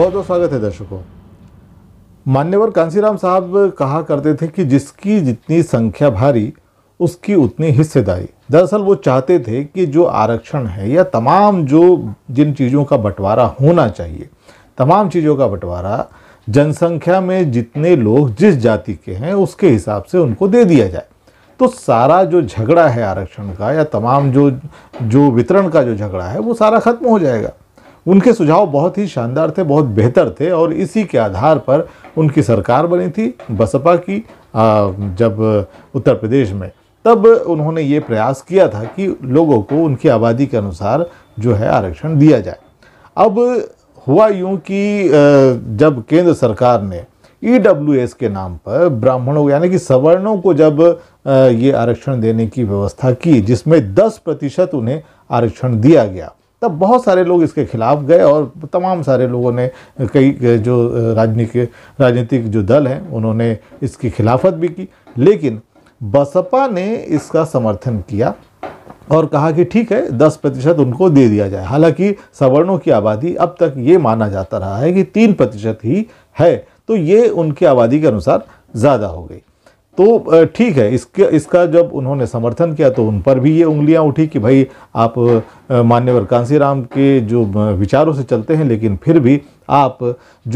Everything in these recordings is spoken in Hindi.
बहुत बहुत स्वागत है दर्शकों मान्यवर कांसीराम साहब कहा करते थे कि जिसकी जितनी संख्या भारी उसकी उतनी हिस्सेदारी दरअसल वो चाहते थे कि जो आरक्षण है या तमाम जो जिन चीज़ों का बंटवारा होना चाहिए तमाम चीज़ों का बंटवारा जनसंख्या में जितने लोग जिस जाति के हैं उसके हिसाब से उनको दे दिया जाए तो सारा जो झगड़ा है आरक्षण का या तमाम जो जो वितरण का जो झगड़ा है वो सारा ख़त्म हो जाएगा उनके सुझाव बहुत ही शानदार थे बहुत बेहतर थे और इसी के आधार पर उनकी सरकार बनी थी बसपा की जब उत्तर प्रदेश में तब उन्होंने ये प्रयास किया था कि लोगों को उनकी आबादी के अनुसार जो है आरक्षण दिया जाए अब हुआ यूँ कि जब केंद्र सरकार ने ई e के नाम पर ब्राह्मणों यानी कि सवर्णों को जब ये आरक्षण देने की व्यवस्था की जिसमें 10 प्रतिशत उन्हें आरक्षण दिया गया तब बहुत सारे लोग इसके खिलाफ गए और तमाम सारे लोगों ने कई जो राजनीतिक राजनीतिक जो दल हैं उन्होंने इसकी खिलाफत भी की लेकिन बसपा ने इसका समर्थन किया और कहा कि ठीक है दस प्रतिशत उनको दे दिया जाए हालांकि सवर्णों की आबादी अब तक ये माना जाता रहा है कि तीन प्रतिशत ही है तो ये उनकी आबादी के अनुसार ज़्यादा हो गई तो ठीक है इसके इसका जब उन्होंने समर्थन किया तो उन पर भी ये उंगलियां उठी कि भाई आप मान्यवर कांसीराम के जो विचारों से चलते हैं लेकिन फिर भी आप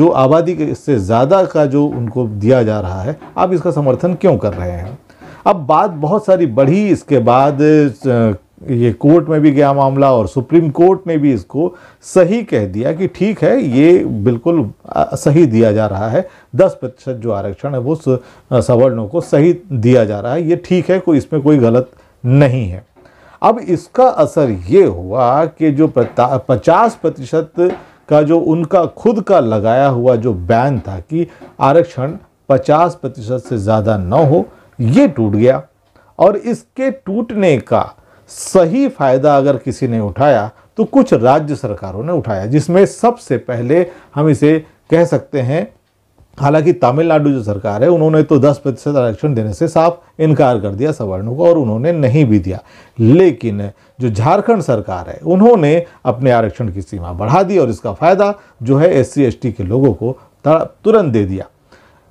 जो आबादी के इससे ज़्यादा का जो उनको दिया जा रहा है आप इसका समर्थन क्यों कर रहे हैं अब बात बहुत सारी बढ़ी इसके बाद ये कोर्ट में भी गया मामला और सुप्रीम कोर्ट ने भी इसको सही कह दिया कि ठीक है ये बिल्कुल सही दिया जा रहा है दस प्रतिशत जो आरक्षण है वो सवर्णों को सही दिया जा रहा है ये ठीक है कोई इसमें कोई गलत नहीं है अब इसका असर ये हुआ कि जो पचास प्रतिशत का जो उनका खुद का लगाया हुआ जो बैन था कि आरक्षण पचास प्रतिशत से ज़्यादा न हो ये टूट गया और इसके टूटने का सही फायदा अगर किसी ने उठाया तो कुछ राज्य सरकारों ने उठाया जिसमें सबसे पहले हम इसे कह सकते हैं हालांकि तमिलनाडु जो सरकार है उन्होंने तो 10 प्रतिशत आरक्षण देने से साफ इनकार कर दिया सवर्णों को और उन्होंने नहीं भी दिया लेकिन जो झारखंड सरकार है उन्होंने अपने आरक्षण की सीमा बढ़ा दी और इसका फ़ायदा जो है एस सी के लोगों को तुरंत दे दिया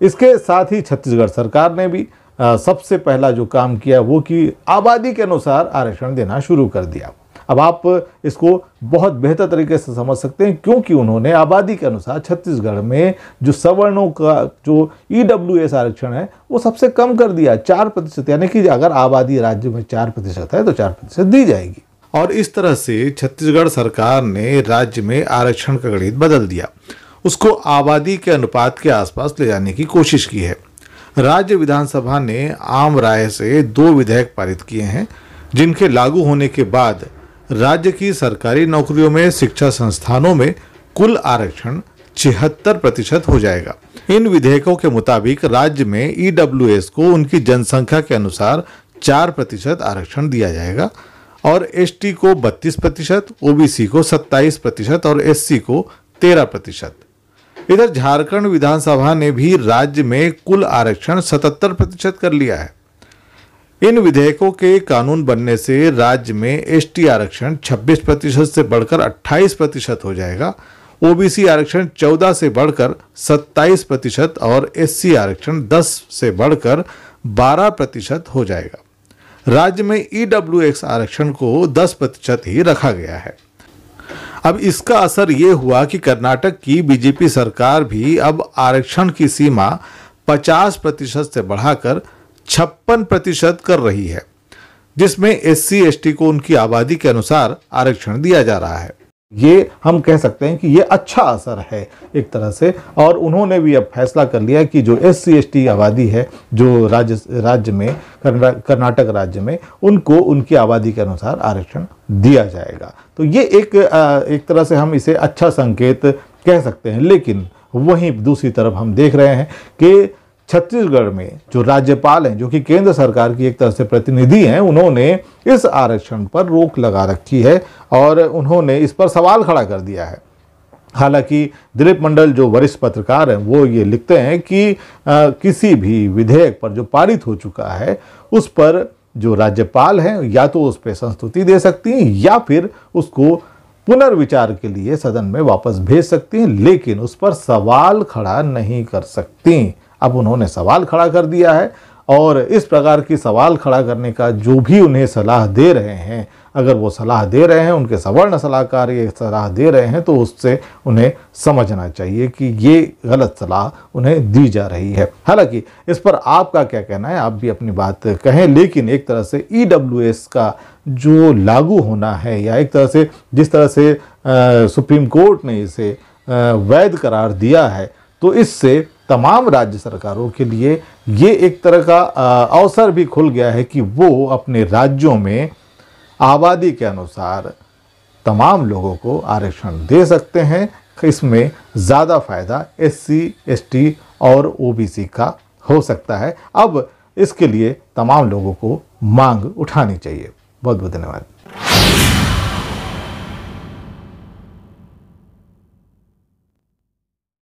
इसके साथ ही छत्तीसगढ़ सरकार ने भी सबसे पहला जो काम किया वो कि आबादी के अनुसार आरक्षण देना शुरू कर दिया अब आप इसको बहुत बेहतर तरीके से समझ सकते हैं क्योंकि उन्होंने आबादी के अनुसार छत्तीसगढ़ में जो सवर्णों का जो ई e आरक्षण है वो सबसे कम कर दिया चार प्रतिशत यानी कि अगर आबादी राज्य में चार प्रतिशत है तो चार प्रतिशत दी जाएगी और इस तरह से छत्तीसगढ़ सरकार ने राज्य में आरक्षण का गणित बदल दिया उसको आबादी के अनुपात के आसपास ले जाने की कोशिश की है राज्य विधानसभा ने आम राय से दो विधेयक पारित किए हैं जिनके लागू होने के बाद राज्य की सरकारी नौकरियों में शिक्षा संस्थानों में कुल आरक्षण छिहत्तर प्रतिशत हो जाएगा इन विधेयकों के मुताबिक राज्य में ई e को उनकी जनसंख्या के अनुसार चार प्रतिशत आरक्षण दिया जाएगा और एसटी को बत्तीस प्रतिशत ओबीसी को सत्ताईस प्रतिशत और एससी को तेरह प्रतिशत इधर झारखंड विधानसभा ने भी राज्य में कुल आरक्षण 77 प्रतिशत कर लिया है इन विधेयकों के कानून बनने से राज्य में एसटी आरक्षण 26 प्रतिशत से बढ़कर 28 प्रतिशत हो जाएगा ओबीसी आरक्षण 14 से बढ़कर 27 प्रतिशत और एससी आरक्षण 10 से बढ़कर 12 प्रतिशत हो जाएगा राज्य में ईडब्ल्यूएक्स आरक्षण को 10 प्रतिशत ही रखा गया है अब इसका असर ये हुआ कि कर्नाटक की बीजेपी सरकार भी अब आरक्षण की सीमा 50 प्रतिशत से बढ़ाकर छप्पन प्रतिशत कर रही है जिसमें एस सी को उनकी आबादी के अनुसार आरक्षण दिया जा रहा है ये हम कह सकते हैं कि ये अच्छा असर है एक तरह से और उन्होंने भी अब फैसला कर लिया कि जो एस सी आबादी है जो राज्य राज्य में कर्नाटक राज्य में उनको उनकी आबादी के अनुसार आरक्षण दिया जाएगा तो ये एक एक तरह से हम इसे अच्छा संकेत कह सकते हैं लेकिन वहीं दूसरी तरफ हम देख रहे हैं कि छत्तीसगढ़ में जो राज्यपाल हैं जो कि केंद्र सरकार की एक तरह से प्रतिनिधि हैं उन्होंने इस आरक्षण पर रोक लगा रखी है और उन्होंने इस पर सवाल खड़ा कर दिया है हालांकि दिलीप मंडल जो वरिष्ठ पत्रकार हैं वो ये लिखते हैं कि आ, किसी भी विधेयक पर जो पारित हो चुका है उस पर जो राज्यपाल हैं या तो उस पर संस्तुति दे सकती हैं या फिर उसको पुनर्विचार के लिए सदन में वापस भेज सकती हैं लेकिन उस पर सवाल खड़ा नहीं कर सकती अब उन्होंने सवाल खड़ा कर दिया है और इस प्रकार की सवाल खड़ा करने का जो भी उन्हें सलाह दे रहे हैं अगर वो सलाह दे रहे हैं उनके सवर्ण सलाहकार ये सलाह दे रहे हैं तो उससे उन्हें समझना चाहिए कि ये गलत सलाह उन्हें दी जा रही है हालांकि इस पर आपका क्या कहना है आप भी अपनी बात कहें लेकिन एक तरह से ई e का जो लागू होना है या एक तरह से जिस तरह से आ, सुप्रीम कोर्ट ने इसे वैध करार दिया है तो इससे तमाम राज्य सरकारों के लिए ये एक तरह का अवसर भी खुल गया है कि वो अपने राज्यों में आबादी के अनुसार तमाम लोगों को आरक्षण दे सकते हैं इसमें ज़्यादा फ़ायदा एस सी एस टी और ओ बी सी का हो सकता है अब इसके लिए तमाम लोगों को मांग उठानी चाहिए बहुत बहुत धन्यवाद